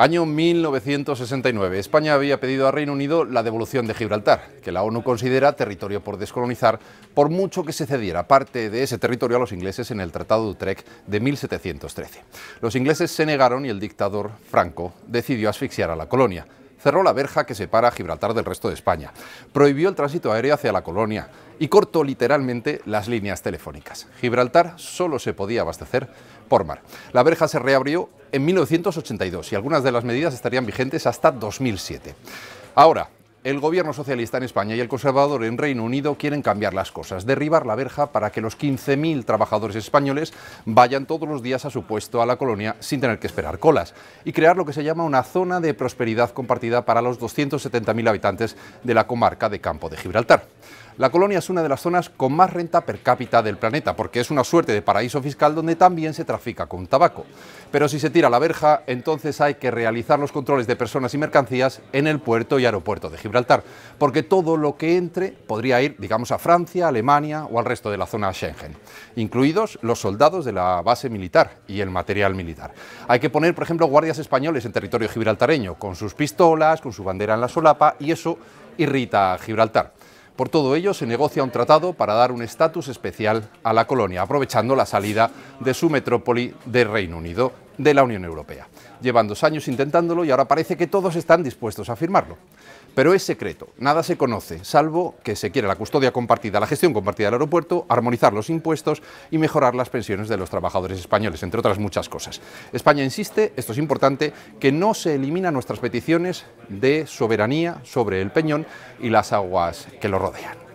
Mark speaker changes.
Speaker 1: Año 1969. España había pedido al Reino Unido la devolución de Gibraltar, que la ONU considera territorio por descolonizar, por mucho que se cediera parte de ese territorio a los ingleses en el Tratado de Utrecht de 1713. Los ingleses se negaron y el dictador Franco decidió asfixiar a la colonia. Cerró la verja que separa a Gibraltar del resto de España, prohibió el tránsito aéreo hacia la colonia y cortó literalmente las líneas telefónicas. Gibraltar solo se podía abastecer por mar. La verja se reabrió en 1982 y algunas de las medidas estarían vigentes hasta 2007. Ahora, el gobierno socialista en España y el conservador en Reino Unido quieren cambiar las cosas, derribar la verja para que los 15.000 trabajadores españoles vayan todos los días a su puesto a la colonia sin tener que esperar colas y crear lo que se llama una zona de prosperidad compartida para los 270.000 habitantes de la comarca de Campo de Gibraltar. La colonia es una de las zonas con más renta per cápita del planeta, porque es una suerte de paraíso fiscal donde también se trafica con tabaco. Pero si se tira la verja, entonces hay que realizar los controles de personas y mercancías en el puerto y aeropuerto de Gibraltar, porque todo lo que entre podría ir, digamos, a Francia, Alemania o al resto de la zona Schengen, incluidos los soldados de la base militar y el material militar. Hay que poner, por ejemplo, guardias españoles en territorio gibraltareño, con sus pistolas, con su bandera en la solapa, y eso irrita a Gibraltar. Por todo ello, se negocia un tratado para dar un estatus especial a la colonia, aprovechando la salida de su metrópoli de Reino Unido de la Unión Europea. Llevan dos años intentándolo y ahora parece que todos están dispuestos a firmarlo. Pero es secreto, nada se conoce, salvo que se quiere la custodia compartida, la gestión compartida del aeropuerto, armonizar los impuestos y mejorar las pensiones de los trabajadores españoles, entre otras muchas cosas. España insiste, esto es importante, que no se eliminan nuestras peticiones de soberanía sobre el peñón y las aguas que lo rodean.